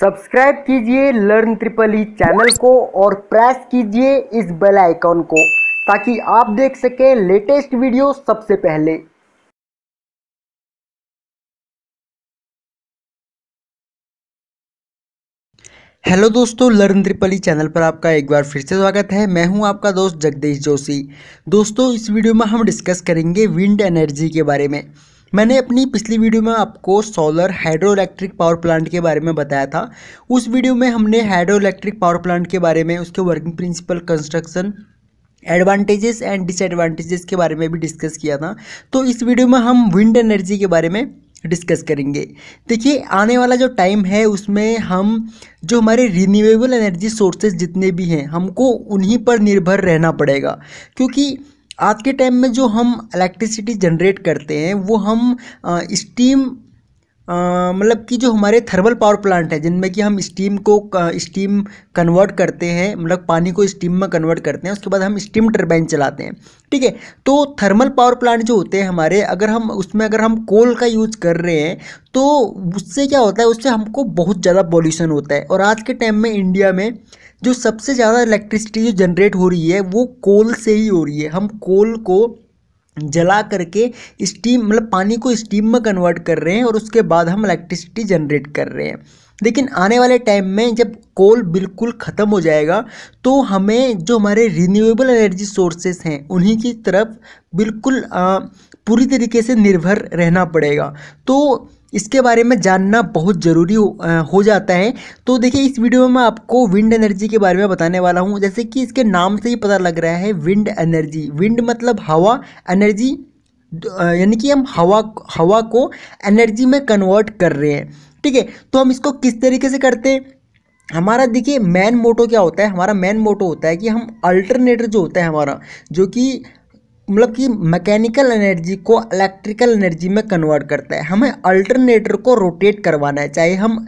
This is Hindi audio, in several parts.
सब्सक्राइब कीजिए लर्न ट्रिपल ई चैनल को और प्रेस कीजिए इस बेल आइकॉन को ताकि आप देख सकें लेटेस्ट वीडियो सबसे पहले हेलो दोस्तों लर्न त्रिपली चैनल पर आपका एक बार फिर से स्वागत है मैं हूं आपका दोस्त जगदीश जोशी दोस्तों इस वीडियो में हम डिस्कस करेंगे विंड एनर्जी के बारे में मैंने अपनी पिछली वीडियो में आपको solar hydro electric power plant के बारे में बताया था उस वीडियो में हमने हाइड्रो इलेक्ट्रिक पावर प्लांट के बारे में उसके working principle construction advantages and disadvantages के बारे में भी डिस्कस किया था तो इस वीडियो में हम विंड एनर्जी के बारे में डिस्कस करेंगे देखिए आने वाला जो टाइम है उसमें हम जो हमारे रिन्यूएबल एनर्जी सोर्सेज जितने भी हैं हमको उन्हीं पर निर्भर रहना पड़ेगा क्योंकि आज के टाइम में जो हम इलेक्ट्रिसिटी जनरेट करते हैं वो हम स्टीम मतलब कि जो हमारे थर्मल पावर प्लांट है जिनमें कि हम स्टीम को स्टीम कन्वर्ट करते हैं मतलब पानी को स्टीम में कन्वर्ट करते हैं उसके बाद हम स्टीम टर्बाइन चलाते हैं ठीक है तो थर्मल पावर प्लांट जो होते हैं हमारे अगर हम उसमें अगर हम कोल का यूज़ कर रहे हैं तो उससे क्या होता है उससे हमको बहुत ज़्यादा पॉल्यूशन होता है और आज के टाइम में इंडिया में जो सबसे ज़्यादा इलेक्ट्रिसिटी जो जनरेट हो रही है वो कोल से ही हो रही है हम कोल को जला करके स्टीम मतलब पानी को स्टीम में कन्वर्ट कर रहे हैं और उसके बाद हम इलेक्ट्रिसिटी जनरेट कर रहे हैं लेकिन आने वाले टाइम में जब कोल बिल्कुल ख़त्म हो जाएगा तो हमें जो हमारे रिन्यूएबल एनर्जी सोर्सेस हैं उन्हीं की तरफ बिल्कुल आ, पूरी तरीके से निर्भर रहना पड़ेगा तो इसके बारे में जानना बहुत ज़रूरी हो जाता है तो देखिए इस वीडियो में मैं आपको विंड एनर्जी के बारे में बताने वाला हूँ जैसे कि इसके नाम से ही पता लग रहा है विंड एनर्जी विंड मतलब हवा एनर्जी यानी कि हम हवा हवा को एनर्जी में कन्वर्ट कर रहे हैं ठीक है तो हम इसको किस तरीके से करते हैं हमारा देखिए मैन मोटो क्या होता है हमारा मैन मोटो होता है कि हम अल्टरनेटर जो होता है हमारा जो कि मतलब कि मैकेनिकल एनर्जी को इलेक्ट्रिकल एनर्जी में कन्वर्ट करता है हमें अल्टरनेटर को रोटेट करवाना है चाहे हम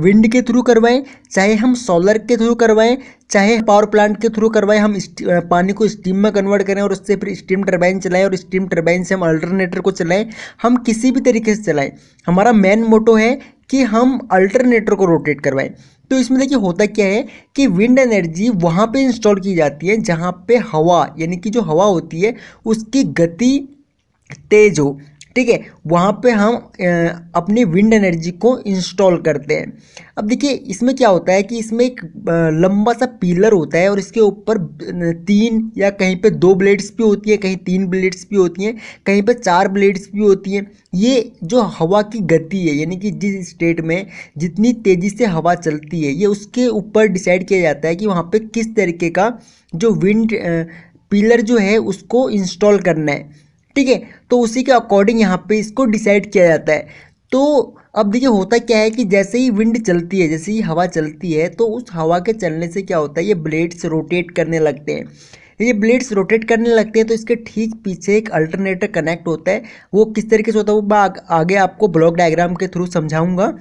विंड के थ्रू करवाएं चाहे हम सोलर के थ्रू करवाएं चाहे पावर प्लांट के थ्रू करवाएं हम पानी को स्टीम में कन्वर्ट करें और उससे फिर स्टीम टरबाइन चलाएं और स्टीम टरबाइन से हम अल्टरनेटर को चलाएं हम किसी भी तरीके से चलाएं हमारा मेन मोटो है कि हम अल्टरनेटर को रोटेट करवाएं तो इसमें देखिए होता क्या है कि विंड एनर्जी वहाँ पे इंस्टॉल की जाती है जहाँ पे हवा यानी कि जो हवा होती है उसकी गति तेज हो ठीक है वहाँ पे हम अपनी विंड एनर्जी को इंस्टॉल करते हैं अब देखिए इसमें क्या होता है कि इसमें एक लंबा सा पीलर होता है और इसके ऊपर तीन या कहीं पे दो ब्लेड्स भी होती है कहीं तीन ब्लेड्स भी होती हैं कहीं पे चार ब्लेड्स भी होती हैं ये जो हवा की गति है यानी कि जिस स्टेट में जितनी तेज़ी से हवा चलती है ये उसके ऊपर डिसाइड किया जाता है कि वहाँ पर किस तरीके का जो विंड पीलर जो है उसको इंस्टॉल करना है ठीक है तो उसी के अकॉर्डिंग यहाँ पे इसको डिसाइड किया जाता है तो अब देखिए होता क्या है कि जैसे ही विंड चलती है जैसे ही हवा चलती है तो उस हवा के चलने से क्या होता है ये ब्लेड्स रोटेट करने लगते हैं ये ब्लेड्स रोटेट करने लगते हैं तो इसके ठीक पीछे एक अल्टरनेटर कनेक्ट होता है वो किस तरीके से होता है वो आगे आपको ब्लॉक डायग्राम के थ्रू समझाऊंगा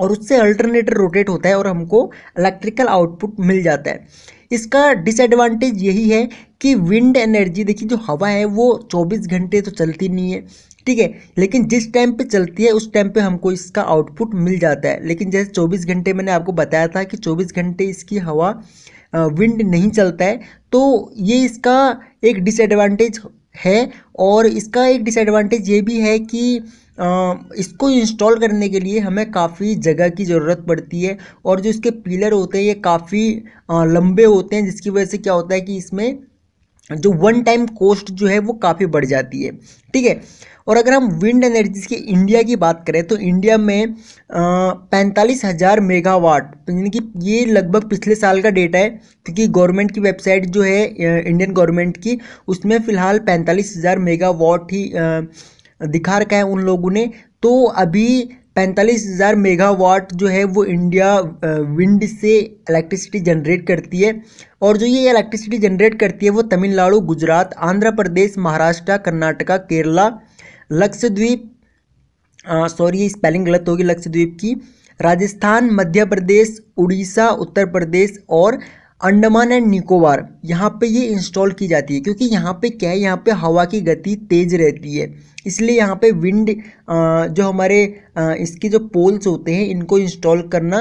और उससे अल्टरनेटर रोटेट होता है और हमको इलेक्ट्रिकल आउटपुट मिल जाता है इसका डिसएडवांटेज यही है कि विंड एनर्जी देखिए जो हवा है वो 24 घंटे तो चलती नहीं है ठीक है लेकिन जिस टाइम पे चलती है उस टाइम पे हमको इसका आउटपुट मिल जाता है लेकिन जैसे 24 घंटे मैंने आपको बताया था कि 24 घंटे इसकी हवा विंड नहीं चलता है तो ये इसका एक डिसएडवांटेज है और इसका एक डिसएडवांटेज ये भी है कि इसको इंस्टॉल करने के लिए हमें काफ़ी जगह की ज़रूरत पड़ती है और जो इसके पिलर होते हैं ये काफ़ी लंबे होते हैं जिसकी वजह से क्या होता है कि इसमें जो वन टाइम कॉस्ट जो है वो काफ़ी बढ़ जाती है ठीक है और अगर हम विंड एनर्जी की इंडिया की बात करें तो इंडिया में पैंतालीस हज़ार मेगावाट यानी कि ये लगभग पिछले साल का डेटा है क्योंकि गवर्नमेंट की वेबसाइट जो है इंडियन गवर्नमेंट की उसमें फ़िलहाल पैंतालीस हज़ार मेगावाट ही आ, दिखा रखा है उन लोगों ने तो अभी पैंतालीस हज़ार मेगावाट जो है वो इंडिया विंड से इलेक्ट्रिसिटी जनरेट करती है और जो ये इलेक्ट्रिसिटी जनरेट करती है वो तमिलनाडु गुजरात आंध्र प्रदेश महाराष्ट्र कर्नाटका केरला लक्षद्वीप सॉरी स्पेलिंग गलत होगी लक्षद्वीप की राजस्थान मध्य प्रदेश उड़ीसा उत्तर प्रदेश और अंडमान एंड निकोबार यहाँ पे ये इंस्टॉल की जाती है क्योंकि यहाँ पे क्या है यहाँ पे हवा की गति तेज़ रहती है इसलिए यहाँ पे विंड जो हमारे इसके जो पोल्स होते हैं इनको इंस्टॉल करना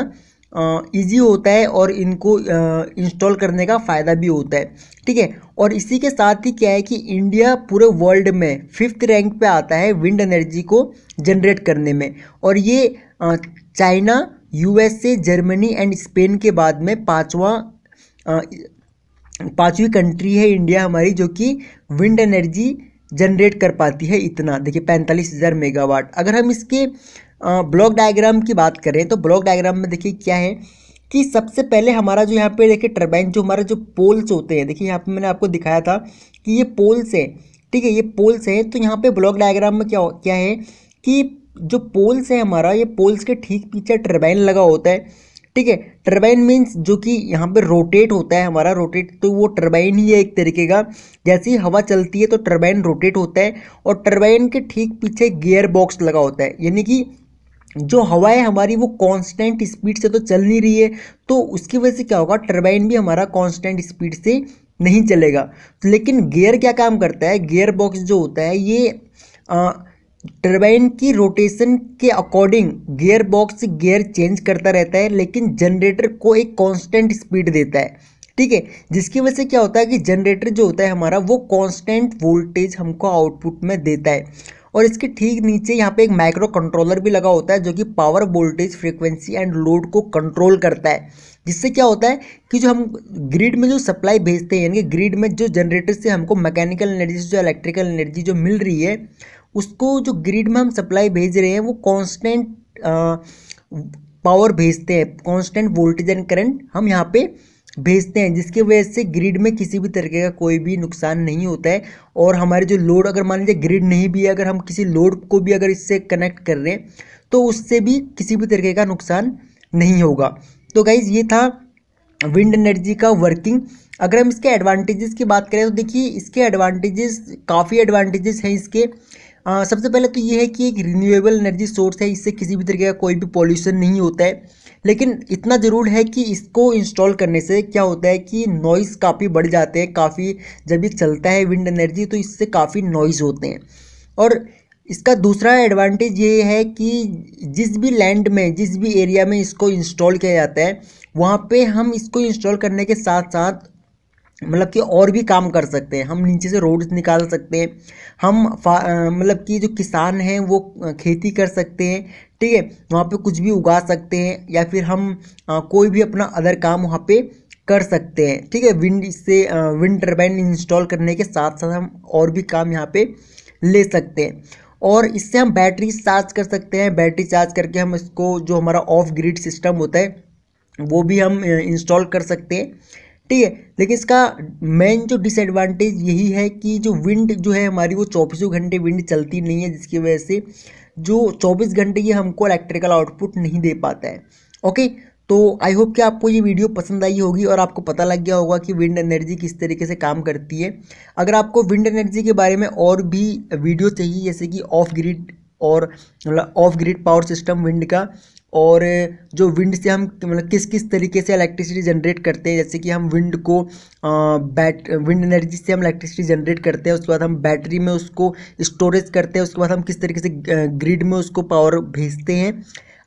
ईजी होता है और इनको इंस्टॉल करने का फ़ायदा भी होता है ठीक है और इसी के साथ ही क्या है कि इंडिया पूरे वर्ल्ड में फिफ्थ रैंक पर आता है विंड एनर्जी को जनरेट करने में और ये China USA Germany and Spain के बाद में पाँचवा पाँचवीं कंट्री है इंडिया हमारी जो कि विंड एनर्जी जनरेट कर पाती है इतना देखिए पैंतालीस हज़ार मेगावाट अगर हम इसके ब्लॉक डायग्राम की बात करें तो ब्लॉक डायग्राम में देखिए क्या है कि सबसे पहले हमारा जो यहाँ पे देखिए टर्बाइन जो हमारा जो पोल्स होते हैं देखिए यहाँ पे मैंने आपको दिखाया था कि ये पोल्स हैं ठीक है ये पोल्स हैं तो यहाँ पे ब्लॉक डायग्राम में क्या क्या है कि जो पोल्स है हमारा ये पोल्स के ठीक पीछे टर्बाइन लगा होता है ठीक है टर्बाइन मीन्स जो कि यहाँ पे रोटेट होता है हमारा रोटेट तो वो टर्बाइन ही है एक तरीके का जैसे ही हवा चलती है तो टर्बाइन रोटेट होता है और टर्बाइन के ठीक पीछे गियर बॉक्स लगा होता है यानी कि जो हवा है हमारी वो कांस्टेंट स्पीड से तो चल नहीं रही है तो उसकी वजह से क्या होगा टर्बाइन भी हमारा कांस्टेंट स्पीड से नहीं चलेगा तो लेकिन गियर क्या काम करता है गियर बॉक्स जो होता है ये आ, टर्बाइन की रोटेशन के according gear box gear change करता रहता है लेकिन जनरेटर को एक कांस्टेंट स्पीड देता है ठीक है जिसकी वजह से क्या होता है कि जनरेटर जो होता है हमारा वो कांस्टेंट वोल्टेज हमको आउटपुट में देता है और इसके ठीक नीचे यहाँ पे एक माइक्रो कंट्रोलर भी लगा होता है जो कि power voltage frequency and load को कंट्रोल करता है जिससे क्या होता है कि जो हम ग्रिड में जो सप्लाई भेजते हैं यानी कि ग्रिड में जो जनरेटर से हमको मैकेनिकल एनर्जी से जो इलेक्ट्रिकल एनर्जी जो मिल रही है उसको जो ग्रिड में हम सप्लाई भेज रहे हैं वो कांस्टेंट पावर भेजते हैं कांस्टेंट वोल्टेज एंड करंट हम यहाँ पे भेजते हैं जिसकी वजह से ग्रिड में किसी भी तरीके का कोई भी नुकसान नहीं होता है और हमारे जो लोड अगर मान लीजिए ग्रिड नहीं भी है अगर हम किसी लोड को भी अगर इससे कनेक्ट कर रहे हैं तो उससे भी किसी भी तरीके का नुकसान नहीं होगा तो गाइज़ ये था विंड एनर्जी का वर्किंग अगर हम इसके एडवांटेजेस की बात करें तो देखिए इसके एडवांटेजेस काफ़ी एडवांटेजेस हैं इसके आ, सबसे पहले तो ये है कि एक रिन्यूएबल एनर्जी सोर्स है इससे किसी भी तरीके का कोई भी पॉल्यूशन नहीं होता है लेकिन इतना ज़रूर है कि इसको इंस्टॉल करने से क्या होता है कि नॉइज़ काफ़ी बढ़ जाते हैं काफ़ी जब ये चलता है विंड एनर्जी तो इससे काफ़ी नॉइज़ होते हैं और इसका दूसरा एडवांटेज ये है कि जिस भी लैंड में जिस भी एरिया में इसको इंस्टॉल किया जाता है वहाँ पे हम इसको इंस्टॉल करने के साथ साथ मतलब कि और भी काम कर सकते हैं हम नीचे से रोड्स निकाल सकते हैं हम मतलब कि जो किसान हैं वो खेती कर सकते हैं ठीक है वहाँ पे कुछ भी उगा सकते हैं या फिर हम आ, कोई भी अपना अदर काम वहाँ पे कर सकते हैं ठीक है विंड से विंड टर्बाइन इंस्टॉल करने के साथ साथ हम और भी काम यहाँ पे ले सकते हैं और इससे हम बैटरी चार्ज कर सकते हैं बैटरी चार्ज करके हम इसको जो हमारा ऑफ ग्रिड सिस्टम होता है वो भी हम इंस्टॉल कर सकते हैं ठीक है लेकिन इसका मेन जो डिसएडवांटेज यही है कि जो विंड जो है हमारी वो चौबीसों घंटे विंड चलती नहीं है जिसकी वजह से जो 24 घंटे ये हमको इलेक्ट्रिकल आउटपुट नहीं दे पाता है ओके तो आई होप कि आपको ये वीडियो पसंद आई होगी और आपको पता लग गया होगा कि विंड एनर्जी किस तरीके से काम करती है अगर आपको विंड एनर्जी के बारे में और भी वीडियो चाहिए जैसे कि ऑफ ग्रिड और मतलब off grid power system wind का और जो विंड से हम मतलब किस किस तरीके से इलेक्ट्रिसिटी जनरेट करते हैं जैसे कि हम विंड को बैट विंड एनर्जी से हम इलेक्ट्रिसिटी जनरेट करते हैं उसके बाद हम बैटरी में उसको स्टोरेज करते हैं उसके बाद हम किस तरीके से ग्रिड में उसको पावर भेजते हैं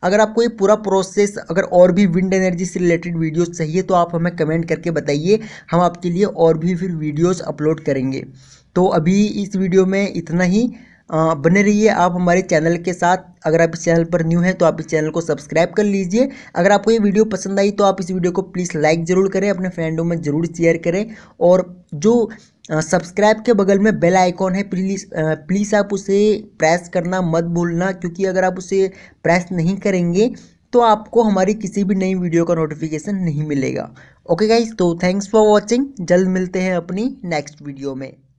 अगर आपको ये पूरा प्रोसेस अगर और भी विंड एनर्जी से रिलेटेड वीडियोज़ चाहिए तो आप हमें कमेंट करके बताइए हम आपके लिए और भी फिर वीडियोज़ अपलोड करेंगे तो अभी इस वीडियो में इतना ही बने रहिए आप हमारे चैनल के साथ अगर आप इस चैनल पर न्यू हैं तो आप इस चैनल को सब्सक्राइब कर लीजिए अगर आपको ये वीडियो पसंद आई तो आप इस वीडियो को प्लीज़ लाइक ज़रूर करें अपने फ्रेंडों में ज़रूर शेयर करें और जो सब्सक्राइब के बगल में बेल आइकॉन है प्लीज़ प्लीज़ आप उसे प्रेस करना मत भूलना क्योंकि अगर आप उसे प्रेस नहीं करेंगे तो आपको हमारी किसी भी नई वीडियो का नोटिफिकेशन नहीं मिलेगा ओके गाइज तो थैंक्स फॉर वॉचिंग जल्द मिलते हैं अपनी नेक्स्ट वीडियो में